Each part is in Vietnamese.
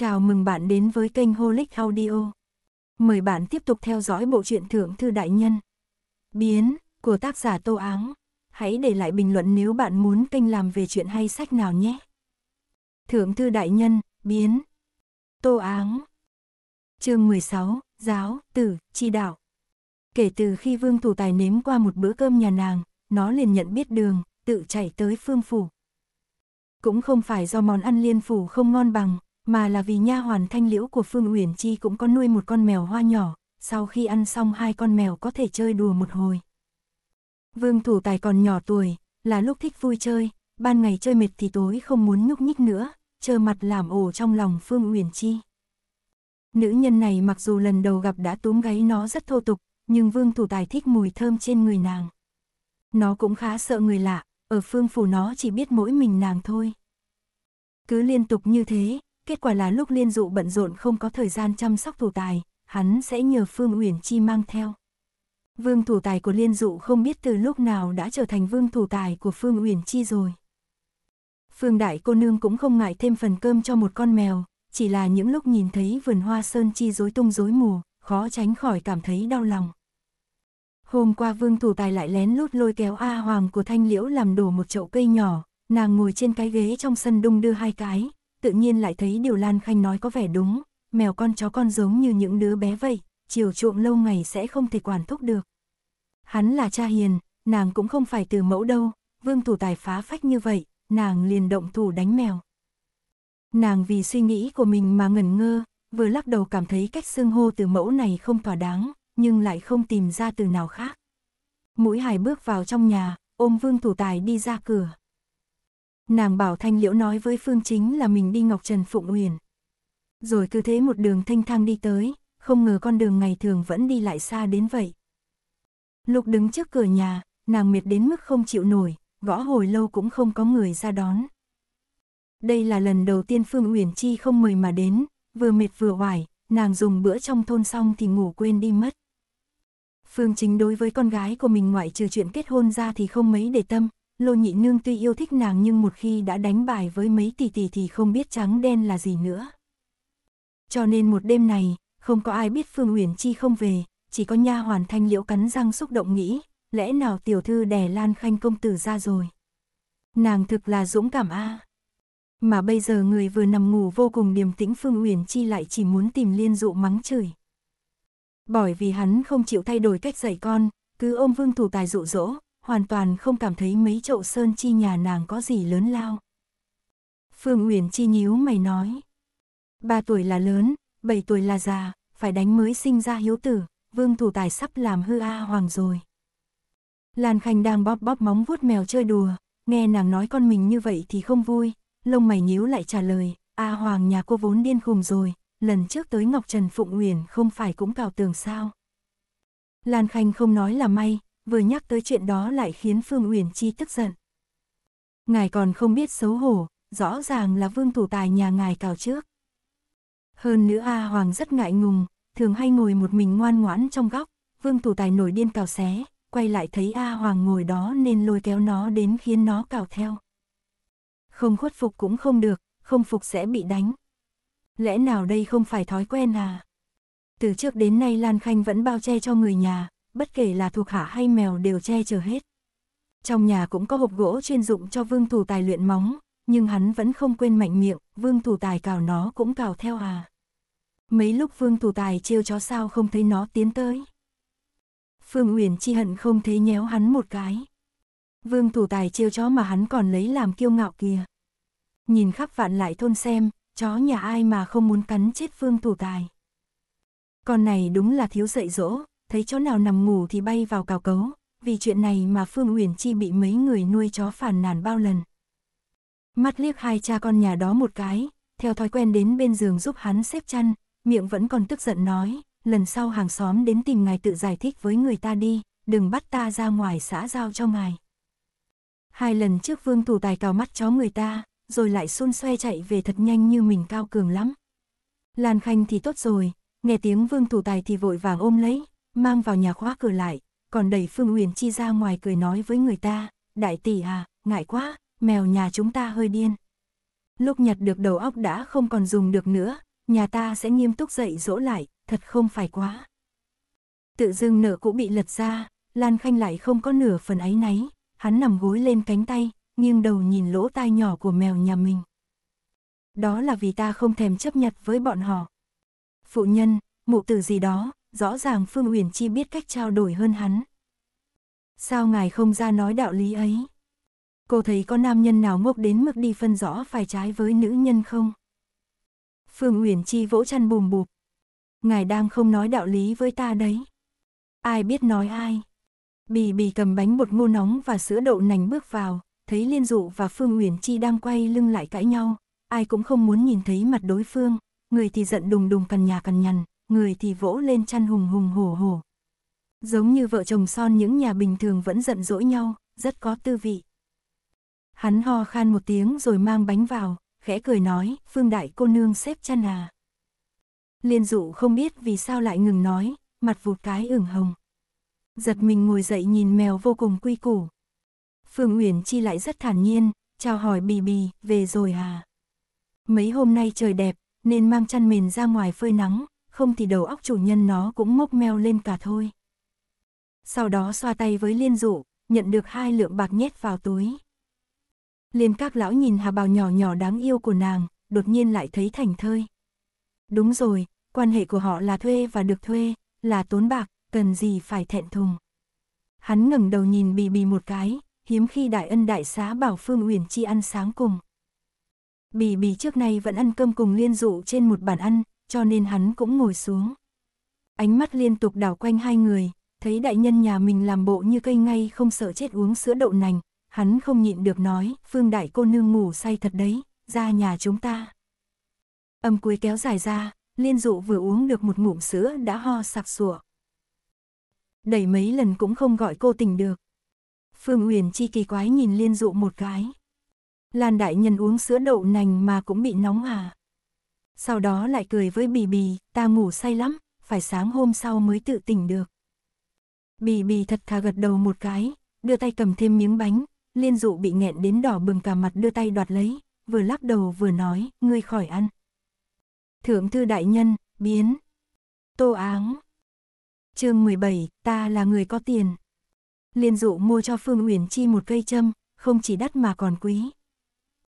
Chào mừng bạn đến với kênh Holic Audio. Mời bạn tiếp tục theo dõi bộ truyện Thượng Thư Đại Nhân. Biến, của tác giả Tô Áng. Hãy để lại bình luận nếu bạn muốn kênh làm về chuyện hay sách nào nhé. Thượng Thư Đại Nhân, Biến. Tô Áng. chương 16, Giáo, Tử, Chi Đạo. Kể từ khi Vương Thủ Tài nếm qua một bữa cơm nhà nàng, nó liền nhận biết đường, tự chạy tới phương phủ. Cũng không phải do món ăn liên phủ không ngon bằng, mà là vì nha hoàn thanh liễu của Phương Uyển Chi cũng có nuôi một con mèo hoa nhỏ, sau khi ăn xong hai con mèo có thể chơi đùa một hồi. Vương Thủ Tài còn nhỏ tuổi, là lúc thích vui chơi, ban ngày chơi mệt thì tối không muốn nhúc nhích nữa, chờ mặt làm ổ trong lòng Phương Uyển Chi. Nữ nhân này mặc dù lần đầu gặp đã túm gáy nó rất thô tục, nhưng Vương Thủ Tài thích mùi thơm trên người nàng. Nó cũng khá sợ người lạ, ở phương phủ nó chỉ biết mỗi mình nàng thôi. Cứ liên tục như thế, Kết quả là lúc Liên Dụ bận rộn không có thời gian chăm sóc thủ tài, hắn sẽ nhờ Phương Uyển Chi mang theo. Vương thủ tài của Liên Dụ không biết từ lúc nào đã trở thành vương thủ tài của Phương Uyển Chi rồi. Phương Đại cô nương cũng không ngại thêm phần cơm cho một con mèo, chỉ là những lúc nhìn thấy vườn hoa sơn chi rối tung rối mù, khó tránh khỏi cảm thấy đau lòng. Hôm qua Vương Thủ Tài lại lén lút lôi kéo A Hoàng của Thanh Liễu làm đổ một chậu cây nhỏ, nàng ngồi trên cái ghế trong sân đung đưa hai cái, tự nhiên lại thấy điều Lan Khanh nói có vẻ đúng, mèo con chó con giống như những đứa bé vậy, chiều chuộng lâu ngày sẽ không thể quản thúc được. Hắn là cha hiền, nàng cũng không phải từ mẫu đâu, vương thủ tài phá phách như vậy, nàng liền động thủ đánh mèo. Nàng vì suy nghĩ của mình mà ngẩn ngơ, vừa lắc đầu cảm thấy cách xưng hô từ mẫu này không thỏa đáng, nhưng lại không tìm ra từ nào khác. Mũi hài bước vào trong nhà, ôm vương thủ tài đi ra cửa nàng bảo Thanh Liễu nói với Phương Chính là mình đi Ngọc Trần Phụng Uyển. Rồi cứ thế một đường thanh thang đi tới, không ngờ con đường ngày thường vẫn đi lại xa đến vậy. Lục đứng trước cửa nhà, nàng mệt đến mức không chịu nổi, gõ hồi lâu cũng không có người ra đón. Đây là lần đầu tiên Phương Uyển Chi không mời mà đến, vừa mệt vừa oải, nàng dùng bữa trong thôn xong thì ngủ quên đi mất. Phương Chính đối với con gái của mình ngoại trừ chuyện kết hôn ra thì không mấy để tâm, Lô nhị nương tuy yêu thích nàng nhưng một khi đã đánh bài với mấy tỷ tỷ thì không biết trắng đen là gì nữa. Cho nên một đêm này, không có ai biết Phương Uyển Chi không về, chỉ có nha hoàn thanh liễu cắn răng xúc động nghĩ, lẽ nào tiểu thư đè Lan Khanh công tử ra rồi. Nàng thực là dũng cảm a. Mà bây giờ người vừa nằm ngủ vô cùng điềm tĩnh Phương Uyển Chi lại chỉ muốn tìm liên dụ mắng chửi. Bởi vì hắn không chịu thay đổi cách dạy con, cứ ôm Vương Thủ Tài dụ dỗ, hoàn toàn không cảm thấy mấy chậu sơn chi nhà nàng có gì lớn lao. Phương Uyển chi nhíu mày nói. Ba tuổi là lớn, bảy tuổi là già, phải đánh mới sinh ra hiếu tử, vương thủ tài sắp làm hư A hoàng rồi. Lan Khanh đang bóp bóp móng vuốt mèo chơi đùa, nghe nàng nói con mình như vậy thì không vui, lông mày nhíu lại trả lời, A hoàng nhà cô vốn điên khùng rồi, lần trước tới Ngọc Trần Phụng Uyển không phải cũng cào tường sao. Lan Khanh không nói là may, vừa nhắc tới chuyện đó lại khiến Phương Uyển Chi tức giận. Ngài còn không biết xấu hổ, rõ ràng là vương thủ tài nhà ngài cào trước. Hơn nữa A Hoàng rất ngại ngùng, thường hay ngồi một mình ngoan ngoãn trong góc, vương thủ tài nổi điên cào xé, quay lại thấy A Hoàng ngồi đó nên lôi kéo nó đến khiến nó cào theo. Không khuất phục cũng không được, không phục sẽ bị đánh. Lẽ nào đây không phải thói quen à? Từ trước đến nay Lan Khanh vẫn bao che cho người nhà, bất kể là thuộc hạ hay mèo đều che chở hết. Trong nhà cũng có hộp gỗ chuyên dụng cho vương thủ tài luyện móng, nhưng hắn vẫn không quên mạnh miệng, vương thủ tài cào nó cũng cào theo à. Mấy lúc vương thủ tài trêu chó sao không thấy nó tiến tới. Phương Uyển chi hận không thấy nhéo hắn một cái. Vương thủ tài trêu chó mà hắn còn lấy làm kiêu ngạo kìa. Nhìn khắp vạn lại thôn xem, chó nhà ai mà không muốn cắn chết vương thủ tài. Con này đúng là thiếu dạy dỗ, thấy chó nào nằm ngủ thì bay vào cào cấu, vì chuyện này mà Phương Uyển Chi bị mấy người nuôi chó phản nàn bao lần. Mắt liếc hai cha con nhà đó một cái, theo thói quen đến bên giường giúp hắn xếp chăn, miệng vẫn còn tức giận nói, lần sau hàng xóm đến tìm ngài tự giải thích với người ta đi, đừng bắt ta ra ngoài xã giao cho ngài. Hai lần trước vương thủ tài cào mắt chó người ta, rồi lại xun xoe chạy về thật nhanh như mình cao cường lắm. Lan Khanh thì tốt rồi, nghe tiếng vương thủ tài thì vội vàng ôm lấy, mang vào nhà khóa cửa lại, còn đẩy Phương Uyển Chi ra ngoài cười nói với người ta, đại tỷ à, ngại quá, mèo nhà chúng ta hơi điên. Lúc nhặt được đầu óc đã không còn dùng được nữa, nhà ta sẽ nghiêm túc dạy dỗ lại, thật không phải quá. Tự dưng nợ cũng bị lật ra, Lan Khanh lại không có nửa phần ấy náy, hắn nằm gối lên cánh tay, nghiêng đầu nhìn lỗ tai nhỏ của mèo nhà mình. Đó là vì ta không thèm chấp nhặt với bọn họ. Phụ nhân, mụ tử gì đó, rõ ràng Phương Uyển Chi biết cách trao đổi hơn hắn. Sao ngài không ra nói đạo lý ấy? Cô thấy có nam nhân nào ngốc đến mức đi phân rõ phải trái với nữ nhân không? Phương Uyển Chi vỗ chăn bùm bụp. Ngài đang không nói đạo lý với ta đấy. Ai biết nói ai? Bì bì cầm bánh bột ngô nóng và sữa đậu nành bước vào, thấy Liên Dụ và Phương Uyển Chi đang quay lưng lại cãi nhau, ai cũng không muốn nhìn thấy mặt đối phương, người thì giận đùng đùng cằn nhà cằn nhằn, người thì vỗ lên chăn hùng hùng hổ hổ. Giống như vợ chồng son những nhà bình thường vẫn giận dỗi nhau, rất có tư vị. Hắn ho khan một tiếng rồi mang bánh vào, khẽ cười nói, Phương Đại cô nương xếp chăn à. Liên dụ không biết vì sao lại ngừng nói, mặt vụt cái ửng hồng. Giật mình ngồi dậy nhìn mèo vô cùng quy củ. Phương Uyển Chi lại rất thản nhiên, chào hỏi bì bì, về rồi à. Mấy hôm nay trời đẹp, nên mang chăn mền ra ngoài phơi nắng, không thì đầu óc chủ nhân nó cũng mốc meo lên cả thôi. Sau đó xoa tay với liên dụ, nhận được hai lượng bạc nhét vào túi. Liên các lão nhìn hà bào nhỏ nhỏ đáng yêu của nàng, đột nhiên lại thấy thành thơi. Đúng rồi, quan hệ của họ là thuê và được thuê, là tốn bạc, cần gì phải thẹn thùng. Hắn ngẩng đầu nhìn bì bì một cái, hiếm khi đại ân đại xá bảo Phương Uyển Chi ăn sáng cùng. Bì bì trước nay vẫn ăn cơm cùng liên dụ trên một bàn ăn, cho nên hắn cũng ngồi xuống. Ánh mắt liên tục đảo quanh hai người, thấy đại nhân nhà mình làm bộ như cây ngay không sợ chết uống sữa đậu nành, hắn không nhịn được nói, phương đại cô nương ngủ say thật đấy, ra nhà chúng ta. Âm cuối kéo dài ra, liên dụ vừa uống được một ngụm sữa đã ho sặc sủa, Đẩy mấy lần cũng không gọi cô tỉnh được. Phương Uyển chi kỳ quái nhìn liên dụ một cái. Lan đại nhân uống sữa đậu nành mà cũng bị nóng à sau đó lại cười với Bì Bì, ta ngủ say lắm, phải sáng hôm sau mới tự tỉnh được. Bì Bì thật thà gật đầu một cái, đưa tay cầm thêm miếng bánh, liên dụ bị nghẹn đến đỏ bừng cả mặt đưa tay đoạt lấy, vừa lắc đầu vừa nói, ngươi khỏi ăn. Thượng thư đại nhân, biến. Tô áng. chương 17, ta là người có tiền. Liên dụ mua cho Phương Uyển Chi một cây châm, không chỉ đắt mà còn quý.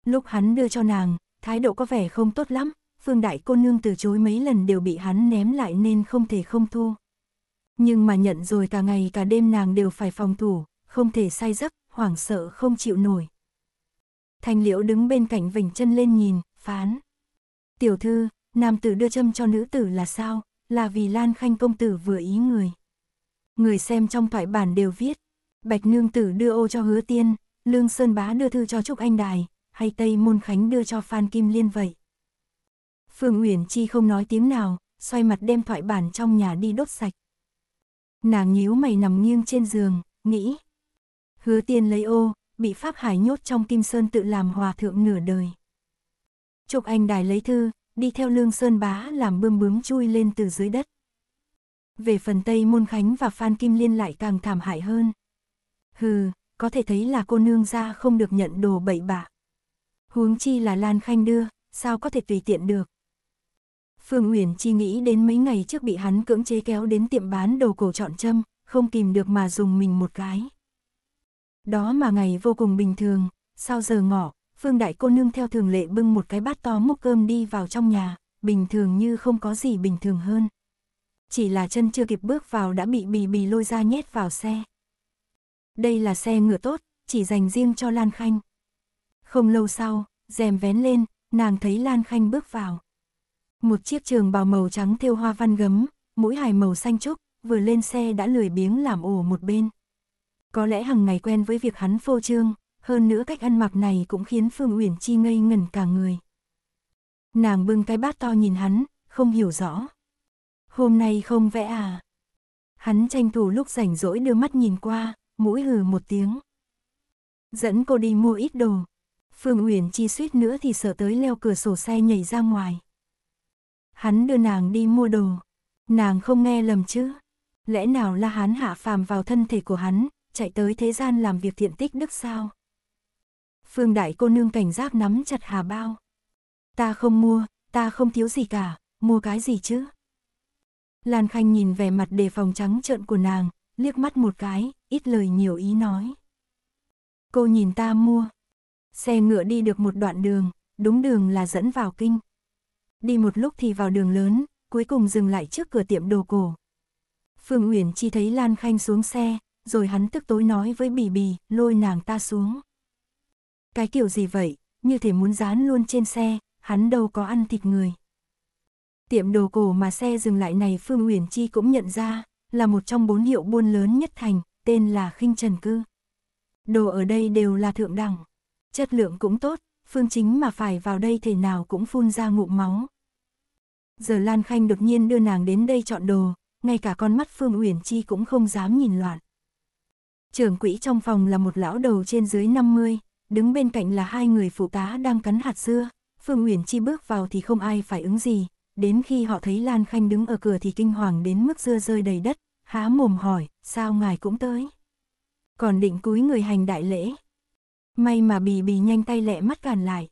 Lúc hắn đưa cho nàng, thái độ có vẻ không tốt lắm, Phương Đại cô nương từ chối mấy lần đều bị hắn ném lại nên không thể không thu. Nhưng mà nhận rồi cả ngày cả đêm nàng đều phải phòng thủ, không thể say giấc, hoảng sợ không chịu nổi. Thanh liễu đứng bên cạnh vành chân lên nhìn, phán. Tiểu thư, nam tử đưa châm cho nữ tử là sao, là vì Lan Khanh công tử vừa ý người. Người xem trong thoại bản đều viết, Bạch Nương Tử đưa ô cho Hứa Tiên, Lương Sơn Bá đưa thư cho Trúc Anh Đài, hay Tây Môn Khánh đưa cho Phan Kim Liên vậy. Phương Uyển Chi không nói tiếng nào, xoay mặt đem thoại bản trong nhà đi đốt sạch. Nàng nhíu mày nằm nghiêng trên giường, nghĩ. Hứa tiên lấy ô, bị Pháp Hải nhốt trong Kim Sơn tự làm hòa thượng nửa đời. Trục anh đài lấy thư, đi theo lương sơn bá làm bươm bướm chui lên từ dưới đất. Về phần Tây Môn Khánh và Phan Kim Liên lại càng thảm hại hơn. Hừ, có thể thấy là cô nương ra không được nhận đồ bậy bạ. Huống chi là Lan Khanh đưa, sao có thể tùy tiện được. Phương Uyển chi nghĩ đến mấy ngày trước bị hắn cưỡng chế kéo đến tiệm bán đồ cổ chọn châm, không kìm được mà dùng mình một cái. Đó mà ngày vô cùng bình thường, sau giờ ngọ, Phương Đại cô nương theo thường lệ bưng một cái bát to múc cơm đi vào trong nhà, bình thường như không có gì bình thường hơn. Chỉ là chân chưa kịp bước vào đã bị bì bì lôi ra nhét vào xe. Đây là xe ngựa tốt, chỉ dành riêng cho Lan Khanh. Không lâu sau, rèm vén lên, nàng thấy Lan Khanh bước vào. Một chiếc trường bào màu trắng thêu hoa văn gấm, mũi hài màu xanh trúc, vừa lên xe đã lười biếng làm ổ một bên. Có lẽ hằng ngày quen với việc hắn phô trương, hơn nữa cách ăn mặc này cũng khiến Phương Uyển Chi ngây ngẩn cả người. Nàng bưng cái bát to nhìn hắn, không hiểu rõ. Hôm nay không vẽ à? Hắn tranh thủ lúc rảnh rỗi đưa mắt nhìn qua, mũi hừ một tiếng. Dẫn cô đi mua ít đồ. Phương Uyển Chi suýt nữa thì sợ tới leo cửa sổ xe nhảy ra ngoài. Hắn đưa nàng đi mua đồ. Nàng không nghe lầm chứ? Lẽ nào là hắn hạ phàm vào thân thể của hắn, chạy tới thế gian làm việc thiện tích đức sao? Phương đại cô nương cảnh giác nắm chặt hà bao. Ta không mua, ta không thiếu gì cả, mua cái gì chứ? Lan Khanh nhìn vẻ mặt đề phòng trắng trợn của nàng, liếc mắt một cái, ít lời nhiều ý nói. Cô nhìn ta mua. Xe ngựa đi được một đoạn đường, đúng đường là dẫn vào kinh. Đi một lúc thì vào đường lớn, cuối cùng dừng lại trước cửa tiệm đồ cổ. Phương Uyển Chi thấy Lan Khanh xuống xe, rồi hắn tức tối nói với Bì Bì, lôi nàng ta xuống. Cái kiểu gì vậy, như thể muốn dán luôn trên xe, hắn đâu có ăn thịt người. Tiệm đồ cổ mà xe dừng lại này Phương Uyển Chi cũng nhận ra, là một trong bốn hiệu buôn lớn nhất thành, tên là Khinh Trần Cư. Đồ ở đây đều là thượng đẳng, chất lượng cũng tốt, Phương Chính mà phải vào đây thể nào cũng phun ra ngụm máu. Giờ Lan Khanh đột nhiên đưa nàng đến đây chọn đồ, ngay cả con mắt Phương Uyển Chi cũng không dám nhìn loạn. Trưởng quỹ trong phòng là một lão đầu trên dưới 50, đứng bên cạnh là hai người phụ tá đang cắn hạt dưa. Phương Uyển Chi bước vào thì không ai phải ứng gì, đến khi họ thấy Lan Khanh đứng ở cửa thì kinh hoàng đến mức dưa rơi đầy đất, há mồm hỏi, sao ngài cũng tới. Còn định cúi người hành đại lễ, May mà bì bì nhanh tay lẹ mắt cản lại.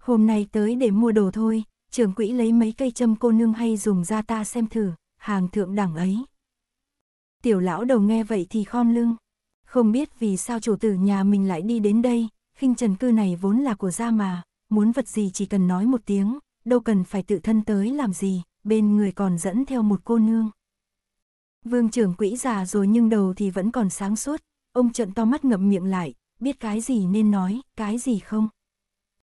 Hôm nay tới để mua đồ thôi, trưởng quỹ lấy mấy cây châm cô nương hay dùng ra ta xem thử, hàng thượng đẳng ấy. Tiểu lão đầu nghe vậy thì khom lưng. Không biết vì sao chủ tử nhà mình lại đi đến đây, khinh trần cư này vốn là của gia mà, muốn vật gì chỉ cần nói một tiếng, đâu cần phải tự thân tới làm gì, bên người còn dẫn theo một cô nương. Vương trưởng quỹ già rồi nhưng đầu thì vẫn còn sáng suốt, ông trợn to mắt ngậm miệng lại, biết cái gì nên nói, cái gì không.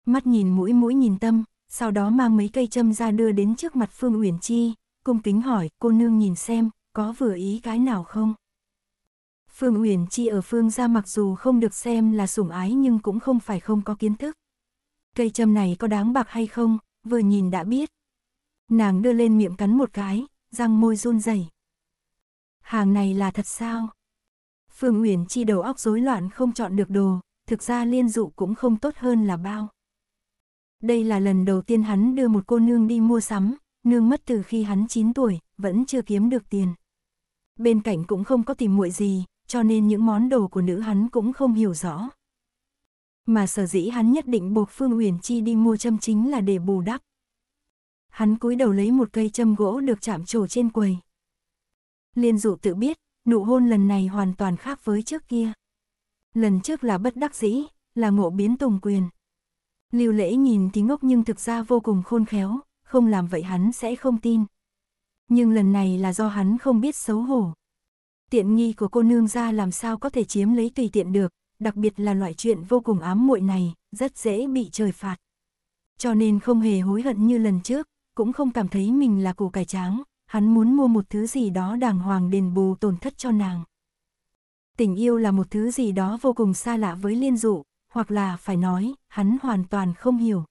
Mắt nhìn mũi mũi nhìn tâm, sau đó mang mấy cây châm ra đưa đến trước mặt Phương Uyển Chi, cung kính hỏi cô nương nhìn xem, có vừa ý cái nào không. Phương Uyển Chi ở Phương gia mặc dù không được xem là sủng ái nhưng cũng không phải không có kiến thức. Cây châm này có đáng bạc hay không, vừa nhìn đã biết. Nàng đưa lên miệng cắn một cái, răng môi run rẩy. Hàng này là thật sao? Phương Uyển Chi đầu óc rối loạn không chọn được đồ, thực ra liên dụ cũng không tốt hơn là bao. Đây là lần đầu tiên hắn đưa một cô nương đi mua sắm, nương mất từ khi hắn 9 tuổi, vẫn chưa kiếm được tiền. Bên cạnh cũng không có tìm muội gì, cho nên những món đồ của nữ hắn cũng không hiểu rõ. Mà sở dĩ hắn nhất định buộc Phương Uyển Chi đi mua châm chính là để bù đắp. Hắn cúi đầu lấy một cây châm gỗ được chạm trổ trên quầy. Liên dụ tự biết, nụ hôn lần này hoàn toàn khác với trước kia. Lần trước là bất đắc dĩ, là ngộ biến tùng quyền. Lưu lễ nhìn thì ngốc nhưng thực ra vô cùng khôn khéo, không làm vậy hắn sẽ không tin. Nhưng lần này là do hắn không biết xấu hổ. Tiện nghi của cô nương ra làm sao có thể chiếm lấy tùy tiện được, đặc biệt là loại chuyện vô cùng ám muội này, rất dễ bị trời phạt. Cho nên không hề hối hận như lần trước, cũng không cảm thấy mình là củ cải tráng, hắn muốn mua một thứ gì đó đàng hoàng đền bù tổn thất cho nàng. Tình yêu là một thứ gì đó vô cùng xa lạ với liên dụ, hoặc là phải nói, hắn hoàn toàn không hiểu.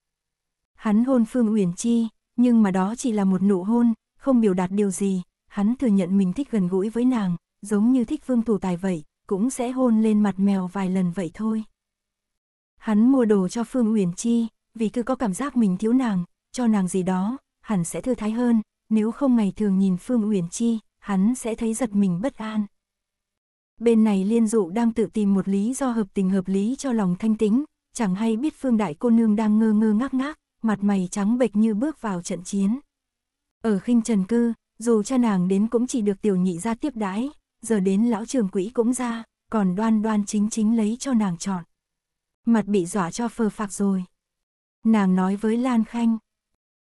Hắn hôn Phương Uyển Chi, nhưng mà đó chỉ là một nụ hôn, không biểu đạt điều gì, hắn thừa nhận mình thích gần gũi với nàng, giống như thích phương thủ Tài vậy, cũng sẽ hôn lên mặt mèo vài lần vậy thôi. Hắn mua đồ cho Phương Uyển Chi, vì cứ có cảm giác mình thiếu nàng, cho nàng gì đó, hẳn sẽ thư thái hơn, nếu không ngày thường nhìn Phương Uyển Chi, hắn sẽ thấy giật mình bất an. Bên này liên dụ đang tự tìm một lý do hợp tình hợp lý cho lòng thanh tính, chẳng hay biết Phương Đại cô nương đang ngơ ngơ ngác ngác, mặt mày trắng bệch như bước vào trận chiến. Ở khinh trần cư, dù cha nàng đến cũng chỉ được tiểu nhị ra tiếp đái, giờ đến lão trường quỹ cũng ra, còn đoan đoan chính chính lấy cho nàng chọn. Mặt bị dọa cho phờ phạc rồi. Nàng nói với Lan Khanh.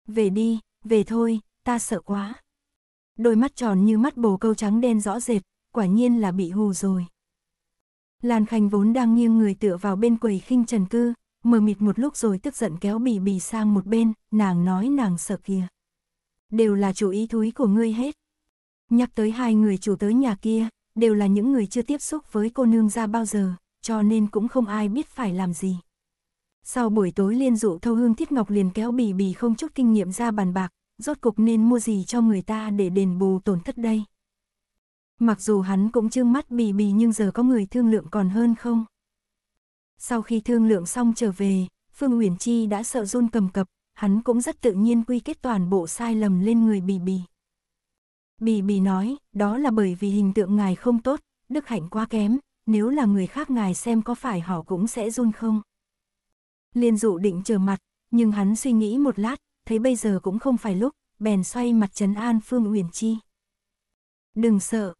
Về đi, về thôi, ta sợ quá. Đôi mắt tròn như mắt bồ câu trắng đen rõ rệt, quả nhiên là bị hù rồi. Lan Khanh vốn đang nghiêng người tựa vào bên quầy khinh trần cư, mờ mịt một lúc rồi tức giận kéo bì bì sang một bên, nàng nói nàng sợ kìa. Đều là chủ ý thúi của ngươi hết. Nhắc tới hai người chủ tới nhà kia, đều là những người chưa tiếp xúc với cô nương ra bao giờ, cho nên cũng không ai biết phải làm gì. Sau buổi tối liên dụ thâu hương Thiết Ngọc liền kéo bì bì không chút kinh nghiệm ra bàn bạc, rốt cục nên mua gì cho người ta để đền bù tổn thất đây? Mặc dù hắn cũng trương mắt bì bì nhưng giờ có người thương lượng còn hơn không? Sau khi thương lượng xong trở về, Phương Uyển Chi đã sợ run cầm cập, hắn cũng rất tự nhiên quy kết toàn bộ sai lầm lên người bì bì. Bì bì nói, đó là bởi vì hình tượng ngài không tốt, đức hạnh quá kém, nếu là người khác ngài xem có phải họ cũng sẽ run không? Liên dụ định trở mặt, nhưng hắn suy nghĩ một lát, thấy bây giờ cũng không phải lúc, bèn xoay mặt trấn an Phương Uyển Chi. Đừng sợ.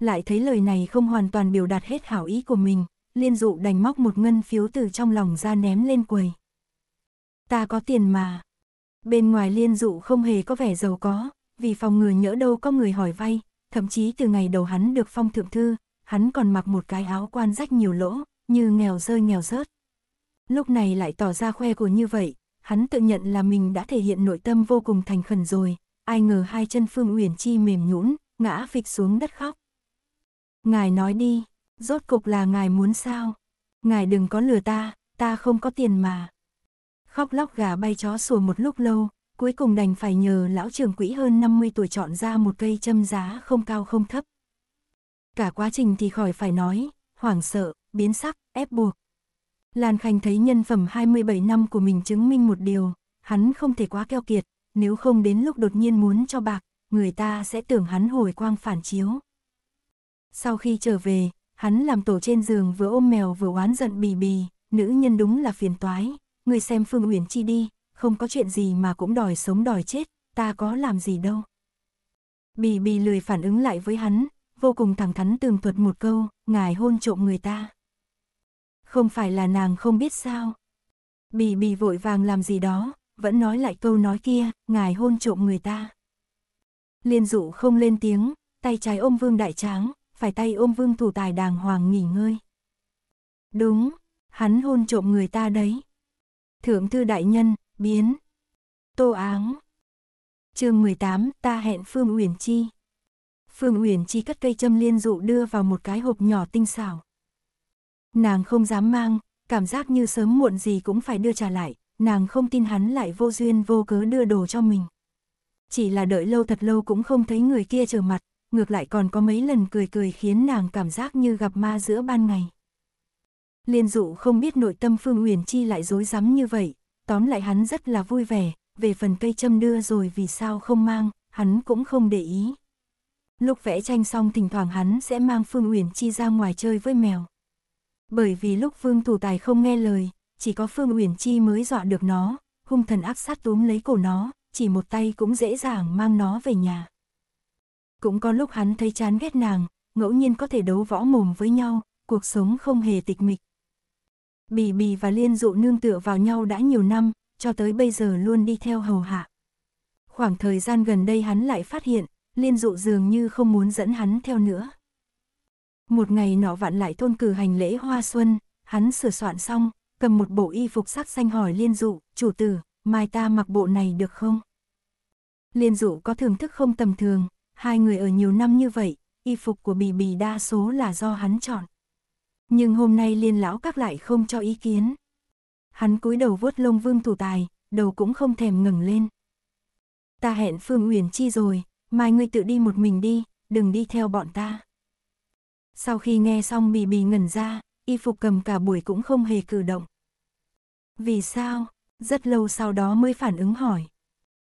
Lại thấy lời này không hoàn toàn biểu đạt hết hảo ý của mình, Liên Dụ đành móc một ngân phiếu từ trong lòng ra ném lên quầy. Ta có tiền mà. Bên ngoài Liên Dụ không hề có vẻ giàu có, vì phòng ngừa nhỡ đâu có người hỏi vay, thậm chí từ ngày đầu hắn được phong thượng thư, hắn còn mặc một cái áo quan rách nhiều lỗ, như nghèo rơi nghèo rớt. Lúc này lại tỏ ra khoe của như vậy, hắn tự nhận là mình đã thể hiện nội tâm vô cùng thành khẩn rồi, ai ngờ hai chân Phương Uyển Chi mềm nhũn, ngã phịch xuống đất khóc. Ngài nói đi, rốt cục là ngài muốn sao? Ngài đừng có lừa ta, ta không có tiền mà. Khóc lóc gà bay chó sủa một lúc lâu, cuối cùng đành phải nhờ lão trưởng quỹ hơn 50 tuổi chọn ra một cây châm giá không cao không thấp. Cả quá trình thì khỏi phải nói, hoảng sợ, biến sắc, ép buộc, Lan Khanh thấy nhân phẩm 27 năm của mình chứng minh một điều, hắn không thể quá keo kiệt, nếu không đến lúc đột nhiên muốn cho bạc, người ta sẽ tưởng hắn hồi quang phản chiếu. Sau khi trở về, hắn làm tổ trên giường vừa ôm mèo vừa oán giận bì bì, nữ nhân đúng là phiền toái, người xem Phương Uyển Chi đi, không có chuyện gì mà cũng đòi sống đòi chết, ta có làm gì đâu. Bì bì lười phản ứng lại với hắn, vô cùng thẳng thắn tường thuật một câu, ngài hôn trộm người ta không phải là nàng không biết sao. Bì bì vội vàng làm gì đó, vẫn nói lại câu nói kia, ngài hôn trộm người ta. Liên dụ không lên tiếng, tay trái ôm vương đại tráng, phải tay ôm vương thủ tài đàng hoàng nghỉ ngơi. Đúng, hắn hôn trộm người ta đấy. Thượng thư đại nhân, biến. Tô áng. chương 18, ta hẹn Phương Uyển Chi. Phương Uyển Chi cắt cây châm liên dụ đưa vào một cái hộp nhỏ tinh xảo. Nàng không dám mang, cảm giác như sớm muộn gì cũng phải đưa trả lại, nàng không tin hắn lại vô duyên vô cớ đưa đồ cho mình. Chỉ là đợi lâu thật lâu cũng không thấy người kia trở mặt, ngược lại còn có mấy lần cười cười khiến nàng cảm giác như gặp ma giữa ban ngày. Liên dụ không biết nội tâm Phương Uyển Chi lại dối rắm như vậy, tóm lại hắn rất là vui vẻ, về phần cây châm đưa rồi vì sao không mang, hắn cũng không để ý. Lúc vẽ tranh xong thỉnh thoảng hắn sẽ mang Phương Uyển Chi ra ngoài chơi với mèo. Bởi vì lúc Vương Thủ Tài không nghe lời, chỉ có Phương Uyển Chi mới dọa được nó, hung thần ác sát túm lấy cổ nó, chỉ một tay cũng dễ dàng mang nó về nhà. Cũng có lúc hắn thấy chán ghét nàng, ngẫu nhiên có thể đấu võ mồm với nhau, cuộc sống không hề tịch mịch. Bì Bì và Liên Dụ nương tựa vào nhau đã nhiều năm, cho tới bây giờ luôn đi theo hầu hạ. Khoảng thời gian gần đây hắn lại phát hiện, Liên Dụ dường như không muốn dẫn hắn theo nữa. Một ngày nọ vạn lại thôn cử hành lễ hoa xuân, hắn sửa soạn xong, cầm một bộ y phục sắc xanh hỏi liên dụ, chủ tử, mai ta mặc bộ này được không? Liên dụ có thưởng thức không tầm thường, hai người ở nhiều năm như vậy, y phục của bì bì đa số là do hắn chọn. Nhưng hôm nay liên lão các lại không cho ý kiến. Hắn cúi đầu vuốt lông vương thủ tài, đầu cũng không thèm ngẩng lên. Ta hẹn Phương Uyển Chi rồi, mai ngươi tự đi một mình đi, đừng đi theo bọn ta. Sau khi nghe xong bì bì ngẩn ra, y phục cầm cả buổi cũng không hề cử động. Vì sao? Rất lâu sau đó mới phản ứng hỏi.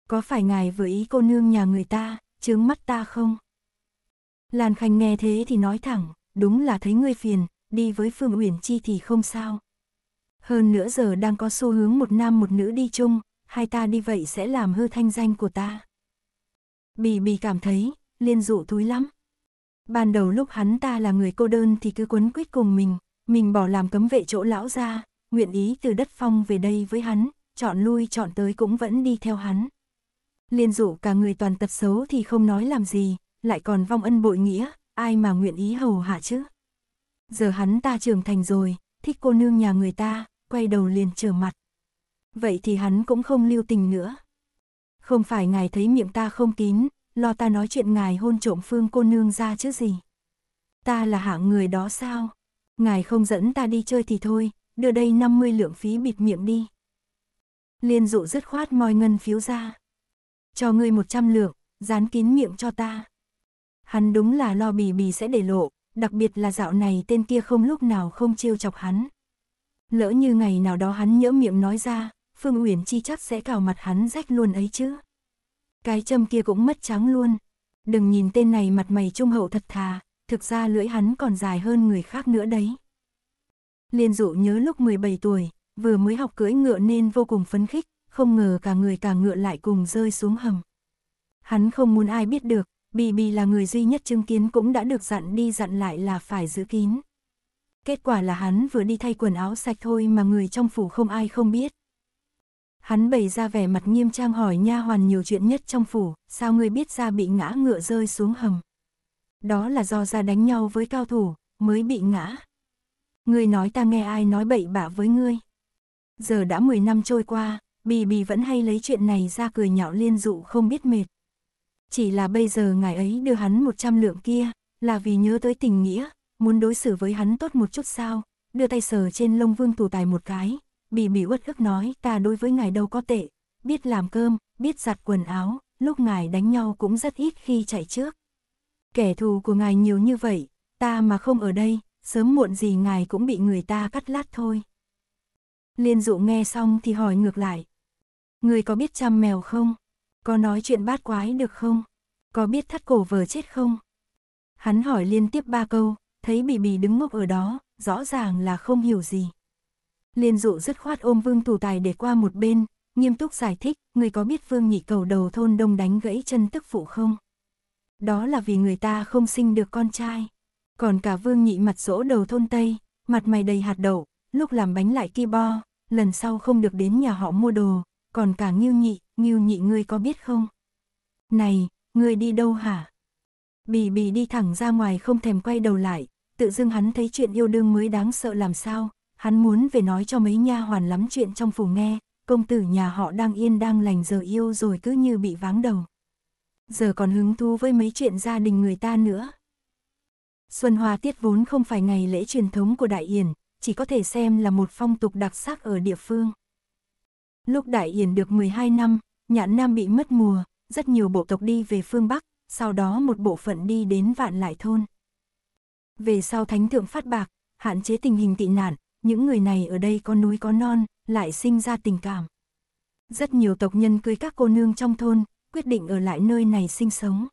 Có phải ngài vừa ý cô nương nhà người ta, chướng mắt ta không? Lan Khanh nghe thế thì nói thẳng, đúng là thấy ngươi phiền, đi với Phương Uyển Chi thì không sao. Hơn nữa giờ đang có xu hướng một nam một nữ đi chung, hai ta đi vậy sẽ làm hư thanh danh của ta. Bì bì cảm thấy, liên dụ thúi lắm. Ban đầu lúc hắn ta là người cô đơn thì cứ quấn quýt cùng mình, mình bỏ làm cấm vệ chỗ lão ra, nguyện ý từ đất phong về đây với hắn, chọn lui chọn tới cũng vẫn đi theo hắn. Liên dụ cả người toàn tật xấu thì không nói làm gì, lại còn vong ân bội nghĩa, ai mà nguyện ý hầu hạ chứ. Giờ hắn ta trưởng thành rồi, thích cô nương nhà người ta, quay đầu liền trở mặt. Vậy thì hắn cũng không lưu tình nữa. Không phải ngài thấy miệng ta không kín, lo ta nói chuyện ngài hôn trộm phương cô nương ra chứ gì. Ta là hạng người đó sao? Ngài không dẫn ta đi chơi thì thôi, đưa đây 50 lượng phí bịt miệng đi. Liên dụ dứt khoát moi ngân phiếu ra. Cho ngươi 100 lượng, dán kín miệng cho ta. Hắn đúng là lo bì bì sẽ để lộ, đặc biệt là dạo này tên kia không lúc nào không trêu chọc hắn. Lỡ như ngày nào đó hắn nhỡ miệng nói ra, Phương Uyển Chi chắc sẽ cào mặt hắn rách luôn ấy chứ. Cái châm kia cũng mất trắng luôn. Đừng nhìn tên này mặt mày trung hậu thật thà, thực ra lưỡi hắn còn dài hơn người khác nữa đấy. Liên dụ nhớ lúc 17 tuổi, vừa mới học cưỡi ngựa nên vô cùng phấn khích, không ngờ cả người cả ngựa lại cùng rơi xuống hầm. Hắn không muốn ai biết được, Bì Bì là người duy nhất chứng kiến cũng đã được dặn đi dặn lại là phải giữ kín. Kết quả là hắn vừa đi thay quần áo sạch thôi mà người trong phủ không ai không biết. Hắn bày ra vẻ mặt nghiêm trang hỏi nha hoàn nhiều chuyện nhất trong phủ, sao ngươi biết ra bị ngã ngựa rơi xuống hầm. Đó là do ra đánh nhau với cao thủ, mới bị ngã. Ngươi nói ta nghe ai nói bậy bạ với ngươi. Giờ đã 10 năm trôi qua, Bì Bì vẫn hay lấy chuyện này ra cười nhạo liên dụ không biết mệt. Chỉ là bây giờ ngài ấy đưa hắn 100 lượng kia, là vì nhớ tới tình nghĩa, muốn đối xử với hắn tốt một chút sao, đưa tay sờ trên lông vương tù tài một cái, Bì bì uất ức nói ta đối với ngài đâu có tệ, biết làm cơm, biết giặt quần áo, lúc ngài đánh nhau cũng rất ít khi chạy trước. Kẻ thù của ngài nhiều như vậy, ta mà không ở đây, sớm muộn gì ngài cũng bị người ta cắt lát thôi. Liên dụ nghe xong thì hỏi ngược lại. Người có biết chăm mèo không? Có nói chuyện bát quái được không? Có biết thắt cổ vờ chết không? Hắn hỏi liên tiếp ba câu, thấy bì bì đứng ngốc ở đó, rõ ràng là không hiểu gì. Liên dụ dứt khoát ôm Vương Tù Tài để qua một bên, nghiêm túc giải thích, người có biết Vương Nhị Cầu đầu thôn đông đánh gãy chân tức phụ không? Đó là vì người ta không sinh được con trai. Còn cả Vương Nhị mặt rỗ đầu thôn Tây, mặt mày đầy hạt đậu, lúc làm bánh lại kia bo, lần sau không được đến nhà họ mua đồ, còn cả Ngưu Nhị, Ngưu Nhị ngươi có biết không? Này, ngươi đi đâu hả? Bì bì đi thẳng ra ngoài không thèm quay đầu lại, tự dưng hắn thấy chuyện yêu đương mới đáng sợ làm sao, hắn muốn về nói cho mấy nha hoàn lắm chuyện trong phủ nghe, công tử nhà họ đang yên đang lành giờ yêu rồi cứ như bị váng đầu. Giờ còn hứng thú với mấy chuyện gia đình người ta nữa. Xuân Hoa Tiết vốn không phải ngày lễ truyền thống của Đại Yển, chỉ có thể xem là một phong tục đặc sắc ở địa phương. Lúc Đại Yển được 12 năm, nhãn nam bị mất mùa, rất nhiều bộ tộc đi về phương Bắc, sau đó một bộ phận đi đến vạn lại thôn. Về sau Thánh Thượng phát bạc, hạn chế tình hình tị nạn, những người này ở đây có núi có non, lại sinh ra tình cảm. Rất nhiều tộc nhân cưới các cô nương trong thôn, quyết định ở lại nơi này sinh sống.